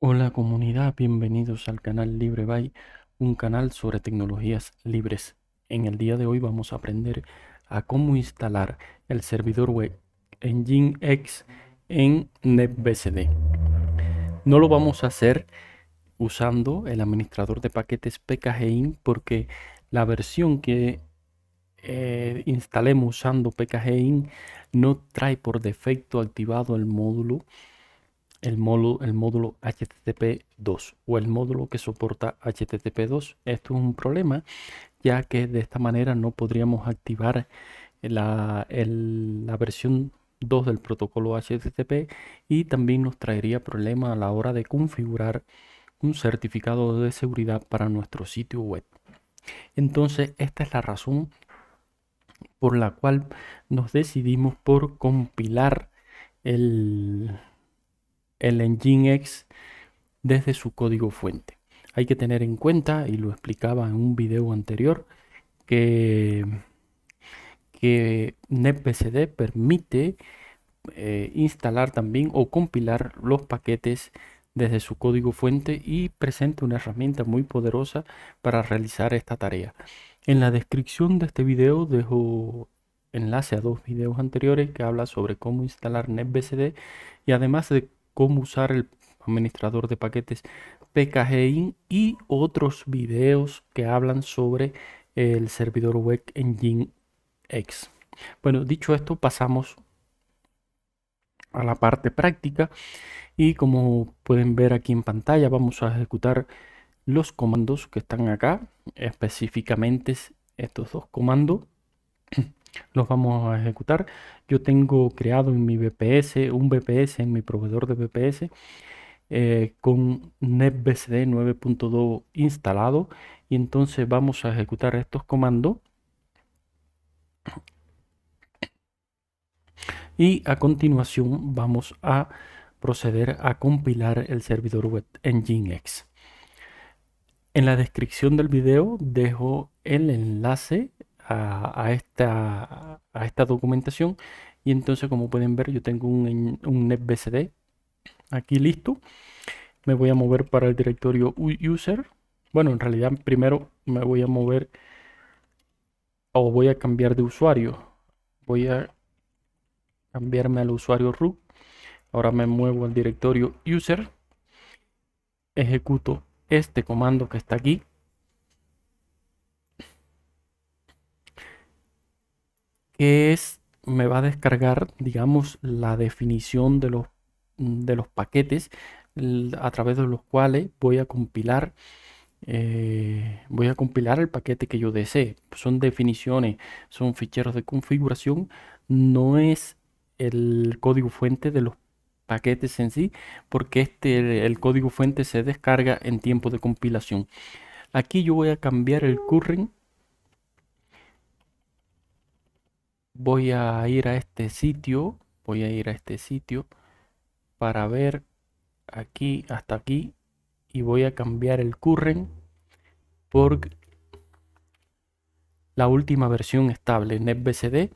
Hola comunidad, bienvenidos al canal Libre un canal sobre tecnologías libres. En el día de hoy vamos a aprender a cómo instalar el servidor web X en NetBCD. No lo vamos a hacer usando el administrador de paquetes PKGIN porque la versión que eh, instalemos usando PKGIN no trae por defecto activado el módulo el módulo, el módulo HTTP2 o el módulo que soporta HTTP2. Esto es un problema ya que de esta manera no podríamos activar la, la versión 2 del protocolo HTTP y también nos traería problema a la hora de configurar un certificado de seguridad para nuestro sitio web. Entonces, esta es la razón por la cual nos decidimos por compilar el, el X desde su código fuente. Hay que tener en cuenta, y lo explicaba en un video anterior, que, que NetBCD permite eh, instalar también o compilar los paquetes desde su código fuente y presenta una herramienta muy poderosa para realizar esta tarea. En la descripción de este video dejo enlace a dos videos anteriores que habla sobre cómo instalar NetBCD y además de cómo usar el administrador de paquetes PKGIN y otros videos que hablan sobre el servidor web Engine X. Bueno, dicho esto, pasamos a la parte práctica y como pueden ver aquí en pantalla vamos a ejecutar los comandos que están acá, específicamente estos dos comandos. los vamos a ejecutar. Yo tengo creado en mi VPS, un VPS en mi proveedor de VPS eh, con NetBCD 9.2 instalado y entonces vamos a ejecutar estos comandos. Y a continuación vamos a proceder a compilar el servidor web Nginx. En la descripción del video dejo el enlace a, esta, a esta documentación. Y entonces, como pueden ver, yo tengo un, un NetBCD aquí listo. Me voy a mover para el directorio user. Bueno, en realidad primero me voy a mover o voy a cambiar de usuario. Voy a cambiarme al usuario root. Ahora me muevo al directorio user. Ejecuto este comando que está aquí. que es, me va a descargar, digamos, la definición de los, mm, de los paquetes a través de los cuales voy a compilar eh, voy a compilar el paquete que yo desee. Son definiciones, son ficheros de configuración, no es el código fuente de los paquetes en sí, porque este, el código fuente se descarga en tiempo de compilación. Aquí yo voy a cambiar el current voy a ir a este sitio voy a ir a este sitio para ver aquí hasta aquí y voy a cambiar el current por la última versión estable NetBCD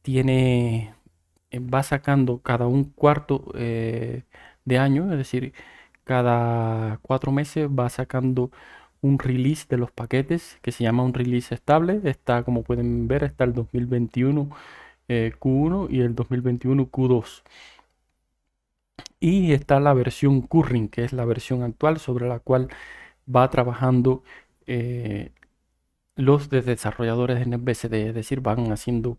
tiene eh, va sacando cada un cuarto eh, de año es decir cada cuatro meses va sacando un release de los paquetes que se llama un release estable. Está, como pueden ver, está el 2021 eh, Q1 y el 2021 Q2. Y está la versión current, que es la versión actual sobre la cual va trabajando eh, los desarrolladores en el es decir, van haciendo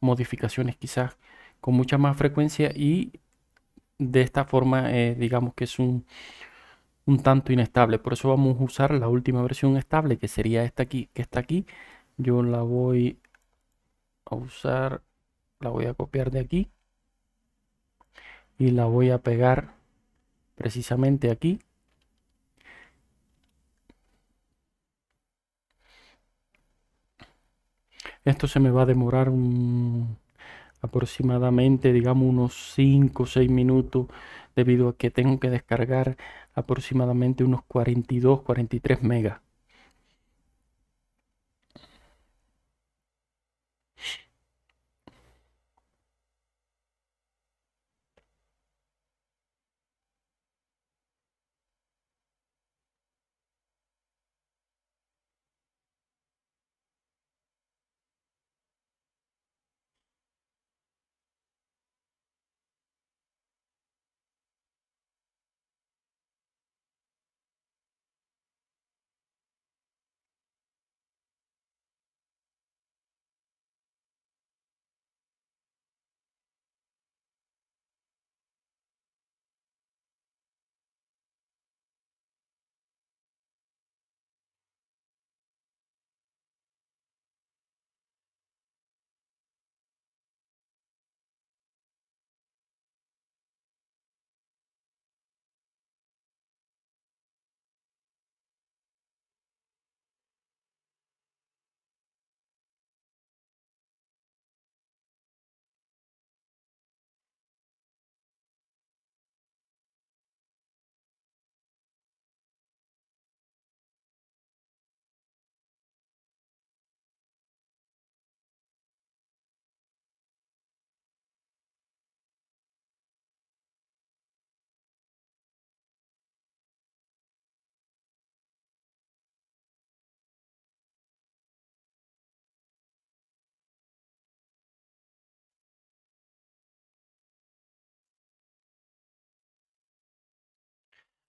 modificaciones quizás con mucha más frecuencia y de esta forma eh, digamos que es un, un tanto inestable. Por eso vamos a usar la última versión estable, que sería esta aquí, que está aquí. Yo la voy a usar, la voy a copiar de aquí. Y la voy a pegar precisamente aquí. Esto se me va a demorar un aproximadamente, digamos, unos 5 o 6 minutos, debido a que tengo que descargar aproximadamente unos 42, 43 megas.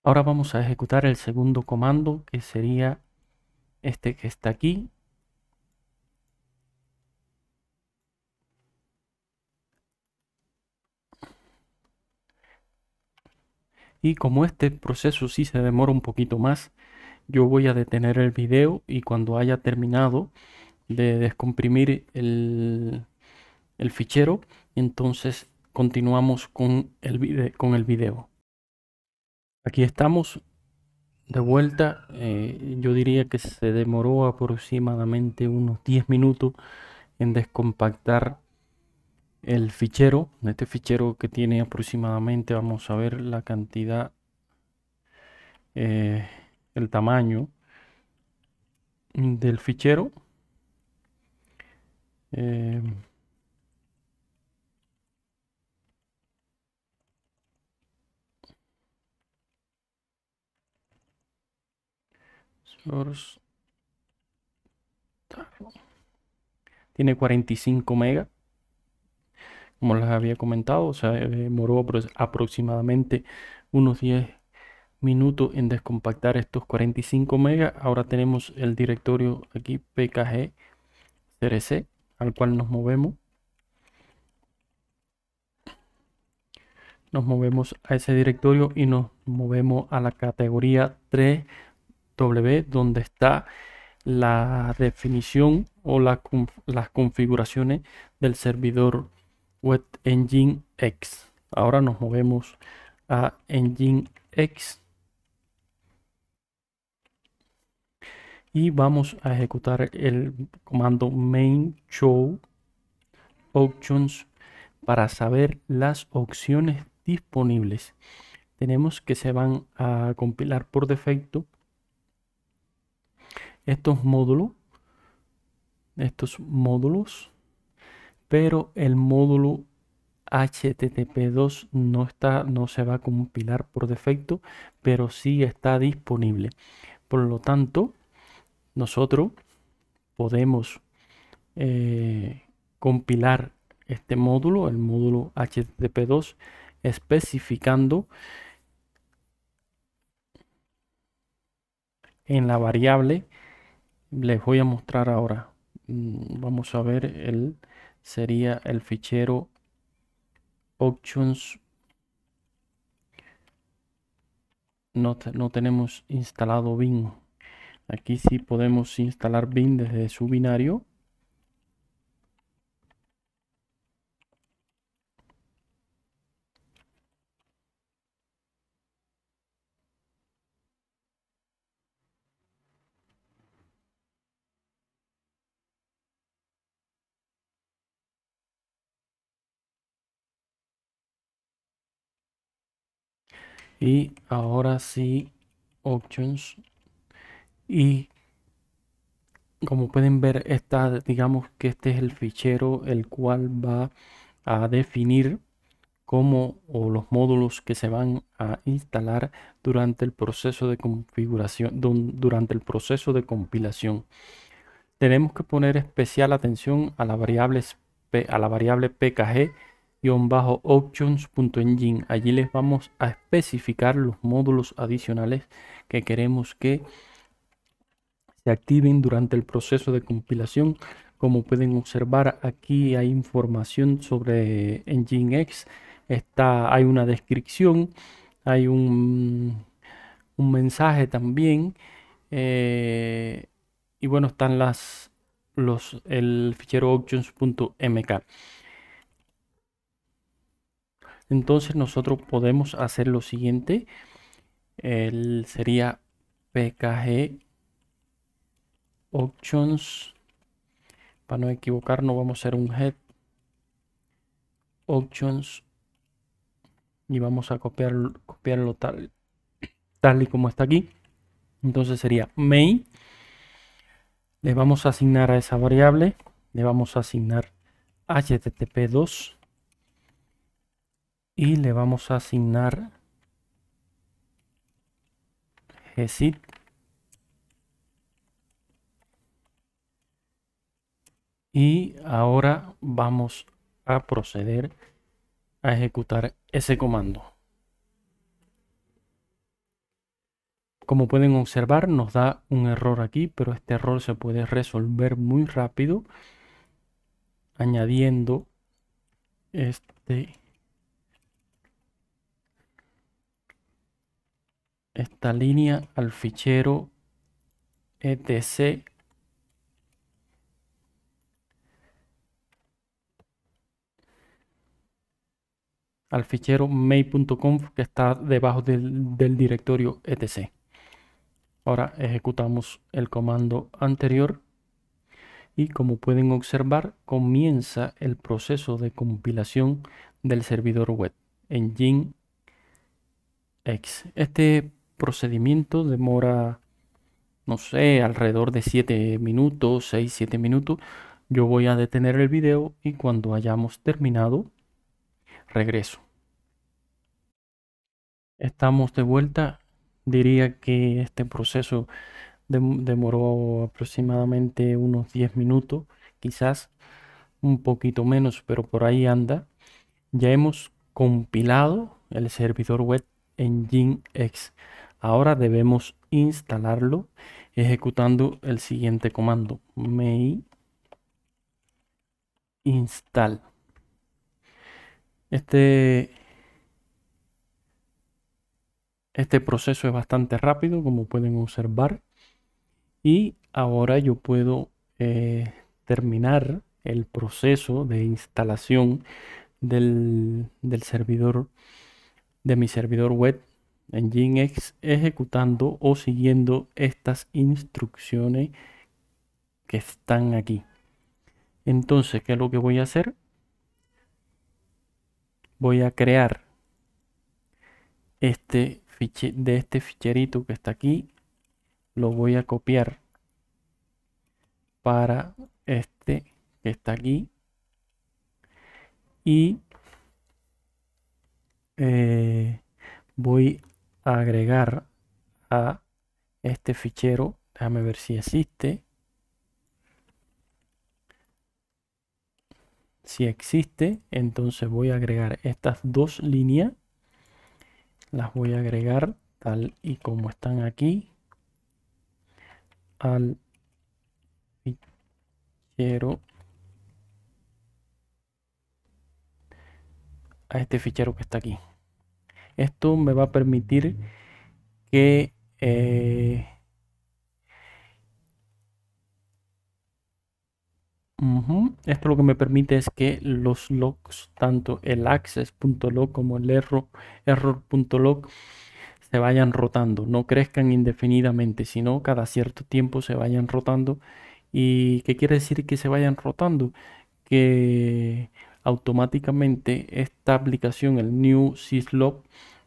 Ahora vamos a ejecutar el segundo comando que sería este que está aquí. Y como este proceso sí se demora un poquito más, yo voy a detener el video y cuando haya terminado de descomprimir el, fichero, entonces continuamos con el, con el video. Aquí estamos de vuelta. Eh, yo diría que se demoró aproximadamente unos 10 minutos en descompactar el fichero. Este fichero que tiene aproximadamente, vamos a ver la cantidad, eh, el tamaño del fichero. Eh, Tiene 45 megas. Como les había comentado, o sea, eh, demoró aproximadamente unos 10 minutos en descompactar estos 45 megas. Ahora tenemos el directorio aquí pkg crc al cual nos movemos. Nos movemos a ese directorio y nos movemos a la categoría 3 donde está la definición o las configuraciones del servidor web engine x ahora nos movemos a engine x y vamos a ejecutar el comando main show options para saber las opciones disponibles tenemos que se van a compilar por defecto estos módulos, estos módulos, pero el módulo HTTP2 no está, no se va a compilar por defecto, pero sí está disponible. Por lo tanto, nosotros podemos eh, compilar este módulo, el módulo HTTP2, especificando en la variable les voy a mostrar ahora mm, vamos a ver el sería el fichero options no, no tenemos instalado bin aquí sí podemos instalar bin desde su binario y ahora sí options y como pueden ver está digamos que este es el fichero el cual va a definir cómo o los módulos que se van a instalar durante el proceso de configuración durante el proceso de compilación tenemos que poner especial atención a la variable a la variable pkg bajo options.engine. Allí les vamos a especificar los módulos adicionales que queremos que se activen durante el proceso de compilación. Como pueden observar, aquí hay información sobre Nginx. Está, hay una descripción, hay un, mensaje también. Eh, y bueno, están las los el fichero options.mk. Entonces nosotros podemos hacer lo siguiente. El, sería pkg options. Para no equivocarnos vamos a hacer un head options y vamos a copiar, copiarlo tal, tal y como está aquí. Entonces sería main. Le vamos a asignar a esa variable. Le vamos a asignar http2 y le vamos a asignar gzip y ahora vamos a proceder a ejecutar ese comando como pueden observar nos da un error aquí pero este error se puede resolver muy rápido añadiendo este esta línea al fichero etc al fichero may.conf que está debajo del, directorio etc. Ahora ejecutamos el comando anterior y como pueden observar comienza el proceso de compilación del servidor web en x Este procedimiento demora, no sé, alrededor de 7 minutos, 6, 7 minutos. Yo voy a detener el vídeo y cuando hayamos terminado, regreso. Estamos de vuelta. Diría que este proceso demoró aproximadamente unos 10 minutos, quizás un poquito menos, pero por ahí anda. Ya hemos compilado el servidor web en X. Ahora debemos instalarlo ejecutando el siguiente comando. May install. Este, este proceso es bastante rápido, como pueden observar. Y ahora yo puedo eh, terminar el proceso de instalación del servidor, de mi servidor web Nginx ejecutando o siguiendo estas instrucciones que están aquí. Entonces, ¿qué es lo que voy a hacer? Voy a crear este fiche de este ficherito que está aquí. Lo voy a copiar para este que está aquí. Y eh, voy agregar a este fichero. Déjame ver si existe. Si existe, entonces voy a agregar estas dos líneas. Las voy a agregar tal y como están aquí al fichero a este fichero que está aquí. Esto me va a permitir que eh, esto lo que me permite es que los logs, tanto el access.log como el error.log, se vayan rotando, no crezcan indefinidamente, sino cada cierto tiempo se vayan rotando. ¿Y qué quiere decir que se vayan rotando? Que automáticamente esta aplicación, el new syslog,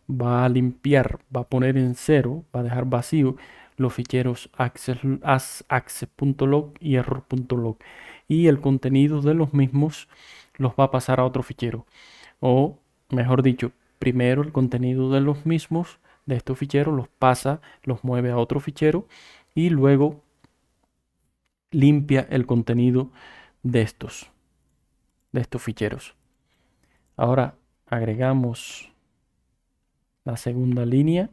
va a limpiar, va a poner en cero, va a dejar vacío los ficheros access.log y error.log y el contenido de los mismos los va a pasar a otro fichero o mejor dicho primero el contenido de los mismos de estos ficheros los pasa los mueve a otro fichero y luego limpia el contenido de estos de estos ficheros. Ahora agregamos la segunda línea.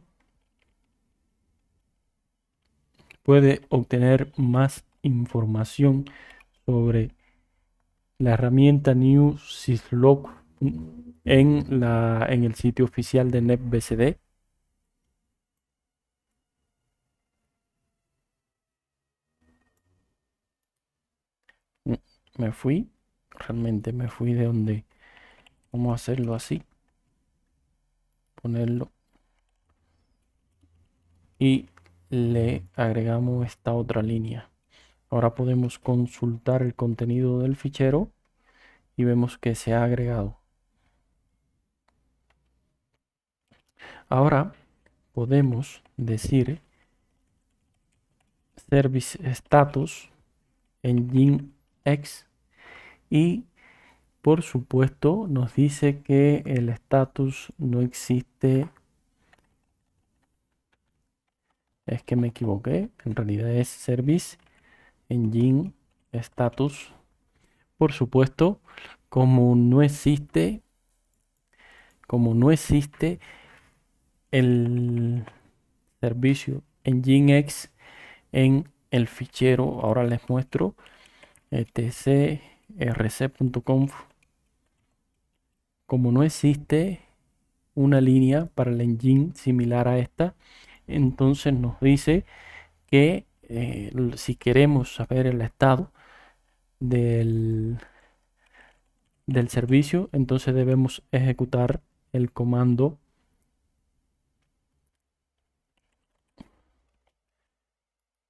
Puede obtener más información sobre la herramienta New Syslog en, la, en el sitio oficial de NetBCD. Mm, me fui realmente me fui de donde vamos a hacerlo así ponerlo y le agregamos esta otra línea ahora podemos consultar el contenido del fichero y vemos que se ha agregado ahora podemos decir service status engine x y por supuesto nos dice que el status no existe es que me equivoqué en realidad es service engine status por supuesto como no existe como no existe el servicio x en el fichero ahora les muestro etc rc.conf, como no existe una línea para el engine similar a esta, entonces nos dice que eh, si queremos saber el estado del, del servicio, entonces debemos ejecutar el comando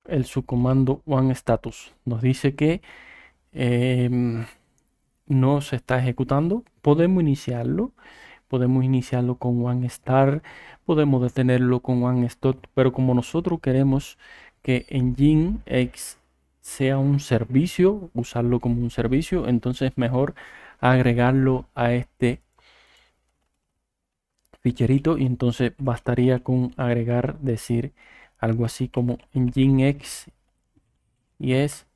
el subcomando one status nos dice que Em, no se está ejecutando. Podemos iniciarlo. Podemos iniciarlo con one star. Podemos detenerlo con one stop. Pero como nosotros queremos que nginx X sea un servicio, usarlo como un servicio, entonces mejor agregarlo a este ficherito y entonces bastaría con agregar decir algo así como nginx x y es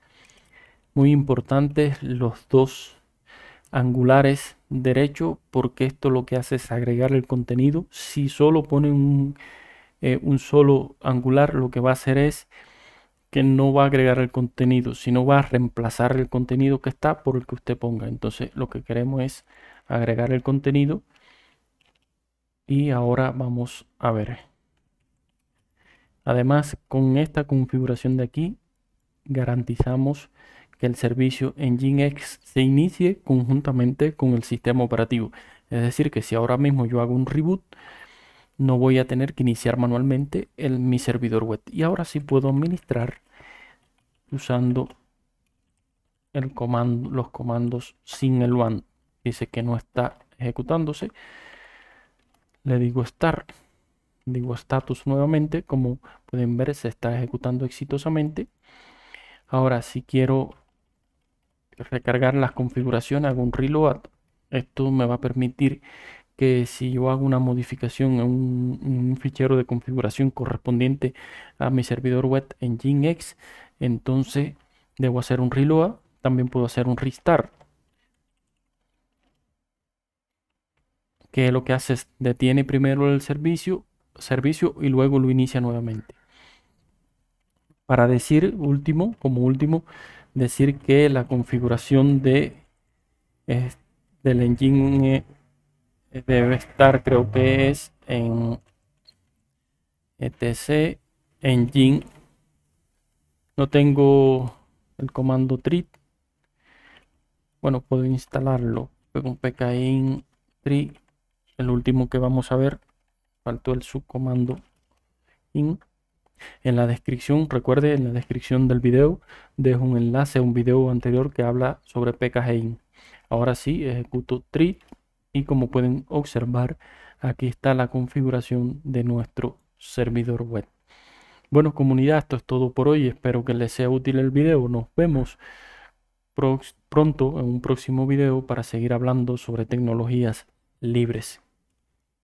muy importantes los dos angulares derecho porque esto lo que hace es agregar el contenido si solo pone un, eh, un solo angular lo que va a hacer es que no va a agregar el contenido sino va a reemplazar el contenido que está por el que usted ponga entonces lo que queremos es agregar el contenido y ahora vamos a ver además con esta configuración de aquí garantizamos que el servicio Nginx se inicie conjuntamente con el sistema operativo. Es decir, que si ahora mismo yo hago un reboot, no voy a tener que iniciar manualmente el, mi servidor web. Y ahora sí puedo administrar usando el comando, los comandos sin el one. Dice que no está ejecutándose. Le digo start, digo status nuevamente. Como pueden ver, se está ejecutando exitosamente. Ahora, si quiero recargar las configuraciones, hago un reload. Esto me va a permitir que si yo hago una modificación en un, fichero de configuración correspondiente a mi servidor web en Nginx, entonces debo hacer un reload. También puedo hacer un restart. Que lo que hace es detiene primero el servicio, servicio y luego lo inicia nuevamente. Para decir último, como último, decir que la configuración de del engine eh, debe estar creo que es en etc engine no tengo el comando trit bueno puedo instalarlo con pkin tri el último que vamos a ver faltó el subcomando in en la descripción, recuerde, en la descripción del video dejo un enlace a un video anterior que habla sobre PKG Ahora sí, ejecuto TRI y como pueden observar, aquí está la configuración de nuestro servidor web. Bueno, comunidad, esto es todo por hoy. Espero que les sea útil el video. Nos vemos pronto en un próximo video para seguir hablando sobre tecnologías libres.